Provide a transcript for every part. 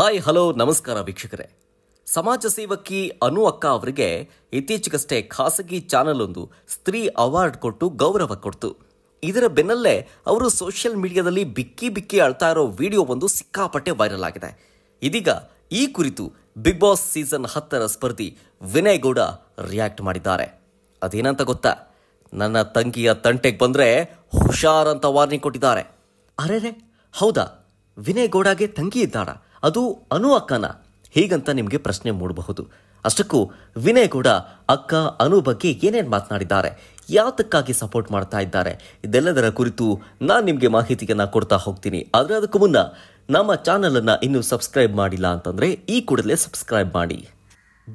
hi hello ನಮಸ್ಕಾರ ವೀಕ್ಷಕರೇ ಸಮಾಜ ಸೇವಕಿ ಅನು ಅಕ್ಕ ಅವರಿಗೆ ಇತ್ತೀಚೆಗಷ್ಟೇ ಖಾಸಗಿ ಚಾನಲ್ ಒಂದು ಸ್ತ್ರೀ ಅವಾರ್ಡ್ ಕೊಟ್ಟು ಗೌರವ ಕೊಡ್ತು ಇದರ ಬೆನ್ನಲ್ಲೇ ಅವರು ಸೋಷಿಯಲ್ ಮೀಡಿಯಾದಲ್ಲಿ ಬಿಕ್ಕಿ ಬಿಕ್ಕಿ ಅಳ್ತಾ ಇರೋ ವಿಡಿಯೋ ಒಂದು ಸಿಕ್ಕಾಪಟ್ಟೆ ವೈರಲ್ ಆಗಿದೆ ಇದೀಗ ಈ ಕುರಿತು ಬಿಗ್ ಬಾಸ್ ಸೀಸನ್ ಹತ್ತರ ಸ್ಪರ್ಧಿ ವಿನಯ್ ಗೌಡ ರಿಯಾಕ್ಟ್ ಮಾಡಿದ್ದಾರೆ ಅದೇನಂತ ಗೊತ್ತಾ ನನ್ನ ತಂಗಿಯ ತಂಟೆಗೆ ಬಂದರೆ ಹುಷಾರಂತ ವಾರ್ನಿಂಗ್ ಕೊಟ್ಟಿದ್ದಾರೆ ಅರೆರೆ ಹೌದಾ ವಿನಯ್ ಗೌಡಗೆ ತಂಗಿ ಇದ್ದಾಳ ಅದು ಅನು ಅಕ್ಕನ ಹೀಗಂತ ನಿಮಗೆ ಪ್ರಶ್ನೆ ಮೂಡಬಹುದು ಅಷ್ಟಕ್ಕೂ ವಿನಯ್ ಕೂಡ ಅಕ್ಕ ಅನು ಬಗ್ಗೆ ಏನೇನು ಮಾತನಾಡಿದ್ದಾರೆ ಯಾತಕ್ಕಾಗಿ ಸಪೋರ್ಟ್ ಮಾಡ್ತಾ ಇದ್ದಾರೆ ಇದೆಲ್ಲದರ ಕುರಿತು ನಾನು ನಿಮಗೆ ಮಾಹಿತಿಯನ್ನು ಕೊಡ್ತಾ ಹೋಗ್ತೀನಿ ಆದರೆ ಅದಕ್ಕೂ ಮುನ್ನ ನಮ್ಮ ಚಾನಲನ್ನು ಇನ್ನೂ ಸಬ್ಸ್ಕ್ರೈಬ್ ಮಾಡಿಲ್ಲ ಅಂತಂದರೆ ಈ ಕೂಡಲೇ ಸಬ್ಸ್ಕ್ರೈಬ್ ಮಾಡಿ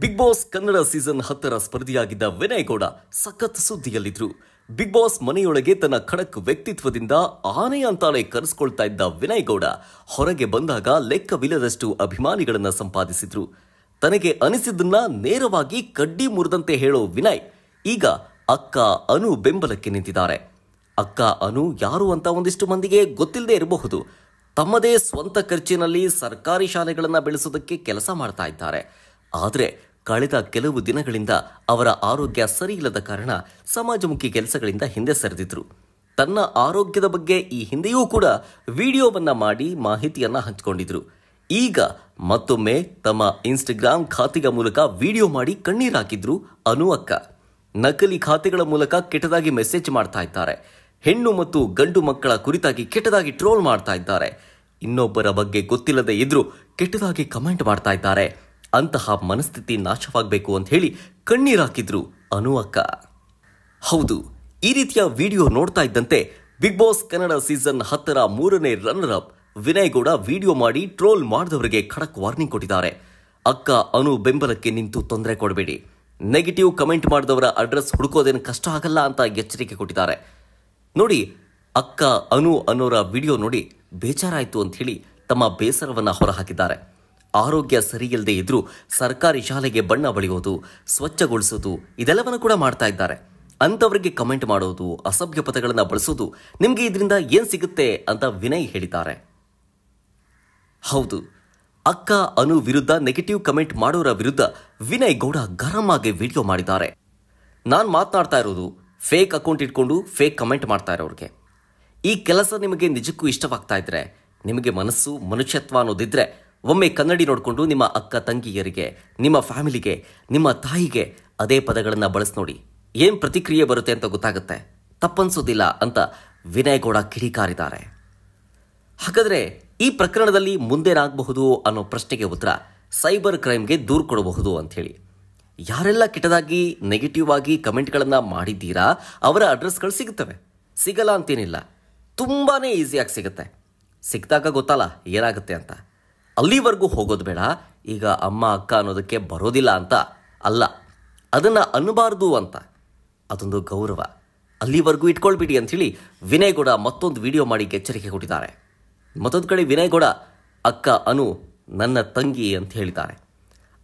ಬಿಗ್ ಬಾಸ್ ಕನ್ನಡ ಸೀಸನ್ ಹತ್ತರ ಸ್ಪರ್ಧಿಯಾಗಿದ್ದ ವಿನಯ್ ಗೌಡ ಸಖತ್ ಸುದ್ದಿಯಲ್ಲಿದ್ದರು ಬಿಗ್ ಬಾಸ್ ಮನೆಯೊಳಗೆ ತನ್ನ ಖಡಕ್ ವ್ಯಕ್ತಿತ್ವದಿಂದ ಆನೆ ಅಂತಾನೆ ಕರೆಸ್ಕೊಳ್ತಾ ಇದ್ದ ವಿನಯ್ ಗೌಡ ಹೊರಗೆ ಬಂದಾಗ ಲೆಕ್ಕವಿಲ್ಲದಷ್ಟು ಅಭಿಮಾನಿಗಳನ್ನು ಸಂಪಾದಿಸಿದ್ರು ತನಗೆ ಅನಿಸಿದ್ದನ್ನ ನೇರವಾಗಿ ಕಡ್ಡಿ ಮುರಿದಂತೆ ಹೇಳೋ ವಿನಯ್ ಈಗ ಅಕ್ಕ ಅನು ಬೆಂಬಲಕ್ಕೆ ನಿಂತಿದ್ದಾರೆ ಅಕ್ಕ ಅನು ಯಾರು ಅಂತ ಒಂದಿಷ್ಟು ಮಂದಿಗೆ ಗೊತ್ತಿಲ್ಲದೆ ಇರಬಹುದು ತಮ್ಮದೇ ಸ್ವಂತ ಖರ್ಚಿನಲ್ಲಿ ಸರ್ಕಾರಿ ಶಾಲೆಗಳನ್ನು ಬೆಳೆಸೋದಕ್ಕೆ ಕೆಲಸ ಮಾಡ್ತಾ ಇದ್ದಾರೆ ಆದರೆ ಕಳೆದ ಕೆಲವು ದಿನಗಳಿಂದ ಅವರ ಆರೋಗ್ಯ ಸರಿಯಿಲ್ಲದ ಕಾರಣ ಸಮಾಜಮುಖಿ ಕೆಲಸಗಳಿಂದ ಹಿಂದೆ ಸರಿದಿದ್ರು ತನ್ನ ಆರೋಗ್ಯದ ಬಗ್ಗೆ ಈ ಹಿಂದೆಯೂ ಕೂಡ ವಿಡಿಯೋವನ್ನು ಮಾಡಿ ಮಾಹಿತಿಯನ್ನು ಹಂಚಿಕೊಂಡಿದ್ರು ಈಗ ಮತ್ತೊಮ್ಮೆ ತಮ್ಮ ಇನ್ಸ್ಟಾಗ್ರಾಮ್ ಖಾತೆಯ ಮೂಲಕ ವಿಡಿಯೋ ಮಾಡಿ ಕಣ್ಣೀರಾಕಿದ್ರು ಅನು ಅಕ್ಕ ನಕಲಿ ಖಾತೆಗಳ ಮೂಲಕ ಕೆಟ್ಟದಾಗಿ ಮೆಸೇಜ್ ಮಾಡ್ತಾ ಇದ್ದಾರೆ ಹೆಣ್ಣು ಮತ್ತು ಗಂಡು ಮಕ್ಕಳ ಕುರಿತಾಗಿ ಕೆಟ್ಟದಾಗಿ ಟ್ರೋಲ್ ಮಾಡ್ತಾ ಇದ್ದಾರೆ ಇನ್ನೊಬ್ಬರ ಬಗ್ಗೆ ಗೊತ್ತಿಲ್ಲದೆ ಇದ್ರೂ ಕೆಟ್ಟದಾಗಿ ಕಮೆಂಟ್ ಮಾಡ್ತಾ ಇದ್ದಾರೆ ಅಂತಹ ಮನಸ್ಥಿತಿ ನಾಶವಾಗಬೇಕು ಅಂತ ಹೇಳಿ ಕಣ್ಣೀರಾಕಿದ್ರು ಅನು ಅಕ್ಕ ಹೌದು ಈ ರೀತಿಯ ವಿಡಿಯೋ ನೋಡ್ತಾ ಇದ್ದಂತೆ ಬಿಗ್ ಬಾಸ್ ಕನ್ನಡ ಸೀಸನ್ ಹತ್ತರ ಮೂರನೇ runner up Vinay Gowda video ಮಾಡಿ ಟ್ರೋಲ್ ಮಾಡಿದವರಿಗೆ ಖಡಕ್ ವಾರ್ನಿಂಗ್ ಕೊಟ್ಟಿದ್ದಾರೆ ಅಕ್ಕ ಅನು ಬೆಂಬಲಕ್ಕೆ ನಿಂತು ತೊಂದರೆ ಕೊಡಬೇಡಿ ನೆಗೆಟಿವ್ ಕಮೆಂಟ್ ಮಾಡಿದವರ ಅಡ್ರೆಸ್ ಹುಡುಕೋದೇನು ಕಷ್ಟ ಆಗಲ್ಲ ಅಂತ ಎಚ್ಚರಿಕೆ ಕೊಟ್ಟಿದ್ದಾರೆ ನೋಡಿ ಅಕ್ಕ ಅನು ಅನ್ನೋರ ವಿಡಿಯೋ ನೋಡಿ ಬೇಜಾರಾಯಿತು ಅಂತ ಹೇಳಿ ತಮ್ಮ ಬೇಸರವನ್ನು ಹೊರಹಾಕಿದ್ದಾರೆ ಆರೋಗ್ಯ ಸರಿಯಿಲ್ಲದೆ ಇದ್ರೂ ಸರ್ಕಾರಿ ಶಾಲೆಗೆ ಬಣ್ಣ ಬಳಿಯೋದು ಸ್ವಚ್ಛಗೊಳಿಸೋದು ಇದೆಲ್ಲವನ್ನು ಕೂಡ ಮಾಡ್ತಾ ಇದ್ದಾರೆ ಅಂಥವರಿಗೆ ಕಮೆಂಟ್ ಮಾಡೋದು ಅಸಭ್ಯ ಪದಗಳನ್ನು ಬಳಸೋದು ನಿಮಗೆ ಇದರಿಂದ ಏನು ಸಿಗುತ್ತೆ ಅಂತ ವಿನಯ್ ಹೇಳಿದ್ದಾರೆ ಹೌದು ಅಕ್ಕ ಅನು ವಿರುದ್ಧ ನೆಗೆಟಿವ್ ಕಮೆಂಟ್ ಮಾಡೋರ ವಿರುದ್ಧ ವಿನಯ್ ಗೌಡ ಗರಂ ಆಗಿ ವಿಡಿಯೋ ಮಾಡಿದ್ದಾರೆ ನಾನು ಮಾತನಾಡ್ತಾ ಇರೋದು ಫೇಕ್ ಅಕೌಂಟ್ ಇಟ್ಕೊಂಡು ಫೇಕ್ ಕಮೆಂಟ್ ಮಾಡ್ತಾ ಇರೋರಿಗೆ ಈ ಕೆಲಸ ನಿಮಗೆ ನಿಜಕ್ಕೂ ಇಷ್ಟವಾಗ್ತಾ ಇದ್ರೆ ನಿಮಗೆ ಮನಸ್ಸು ಮನುಷ್ಯತ್ವ ಅನ್ನೋದಿದ್ರೆ ಒಮ್ಮೆ ಕನ್ನಡಿ ನೋಡಿಕೊಂಡು ನಿಮ್ಮ ಅಕ್ಕ ತಂಗಿಯರಿಗೆ ನಿಮ್ಮ ಫ್ಯಾಮಿಲಿಗೆ ನಿಮ್ಮ ತಾಯಿಗೆ ಅದೇ ಪದಗಳನ್ನು ಬಳಸಿ ನೋಡಿ ಏನು ಪ್ರತಿಕ್ರಿಯೆ ಬರುತ್ತೆ ಅಂತ ಗೊತ್ತಾಗುತ್ತೆ ತಪ್ಪನ್ಸೋದಿಲ್ಲ ಅಂತ ವಿನಯ್ ಗೌಡ ಕಿಡಿಕಾರಿದ್ದಾರೆ ಹಾಗಾದರೆ ಈ ಪ್ರಕರಣದಲ್ಲಿ ಮುಂದೇನಾಗಬಹುದು ಅನ್ನೋ ಪ್ರಶ್ನೆಗೆ ಉತ್ತರ ಸೈಬರ್ ಕ್ರೈಮ್ಗೆ ದೂರು ಕೊಡಬಹುದು ಅಂಥೇಳಿ ಯಾರೆಲ್ಲ ಕೆಟ್ಟದಾಗಿ ನೆಗೆಟಿವ್ ಆಗಿ ಕಮೆಂಟ್ಗಳನ್ನು ಮಾಡಿದ್ದೀರಾ ಅವರ ಅಡ್ರೆಸ್ಗಳು ಸಿಗುತ್ತವೆ ಸಿಗಲ್ಲ ಅಂತೇನಿಲ್ಲ ತುಂಬಾ ಈಸಿಯಾಗಿ ಸಿಗುತ್ತೆ ಸಿಕ್ಕಿದಾಗ ಗೊತ್ತಲ್ಲ ಏನಾಗುತ್ತೆ ಅಂತ ಅಲ್ಲಿವರೆಗೂ ಹೋಗೋದು ಬೇಡ ಈಗ ಅಮ್ಮ ಅಕ್ಕ ಅನ್ನೋದಕ್ಕೆ ಬರೋದಿಲ್ಲ ಅಂತ ಅಲ್ಲ ಅದನ್ನು ಅನ್ನಬಾರ್ದು ಅಂತ ಅದೊಂದು ಗೌರವ ಅಲ್ಲಿವರೆಗೂ ಇಟ್ಕೊಳ್ಬಿಡಿ ಅಂಥೇಳಿ ವಿನಯ್ ಗೌಡ ಮತ್ತೊಂದು ವಿಡಿಯೋ ಮಾಡಿ ಎಚ್ಚರಿಕೆ ಕೊಟ್ಟಿದ್ದಾರೆ ಮತ್ತೊಂದು ಕಡೆ ವಿನಯ್ ಗೌಡ ಅಕ್ಕ ಅನು ನನ್ನ ತಂಗಿ ಅಂತ ಹೇಳಿದ್ದಾರೆ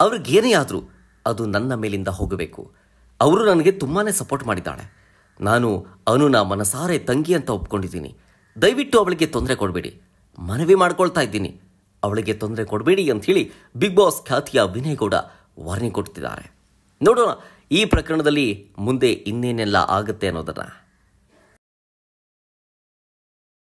ಅವ್ರಿಗೇನೇ ಆದರೂ ಅದು ನನ್ನ ಮೇಲಿಂದ ಹೋಗಬೇಕು ಅವರು ನನಗೆ ತುಂಬಾ ಸಪೋರ್ಟ್ ಮಾಡಿದ್ದಾಳೆ ನಾನು ಅನುನ ಮನಸಾರೆ ತಂಗಿ ಅಂತ ಒಪ್ಕೊಂಡಿದ್ದೀನಿ ದಯವಿಟ್ಟು ಅವಳಿಗೆ ತೊಂದರೆ ಕೊಡಬೇಡಿ ಮನವಿ ಮಾಡ್ಕೊಳ್ತಾ ಇದ್ದೀನಿ ಅವಳಿಗೆ ತೊಂದರೆ ಕೊಡಬೇಡಿ ಹೇಳಿ ಬಿಗ್ ಬಾಸ್ ಖ್ಯಾತಿಯ ವಿನಯ್ ಗೌಡ ವಾರ್ನಿಂಗ್ ಕೊಡ್ತಿದ್ದಾರೆ ನೋಡೋಣ ಈ ಪ್ರಕರಣದಲ್ಲಿ ಮುಂದೆ ಇನ್ನೇನೆಲ್ಲ ಆಗುತ್ತೆ ಅನ್ನೋದನ್ನು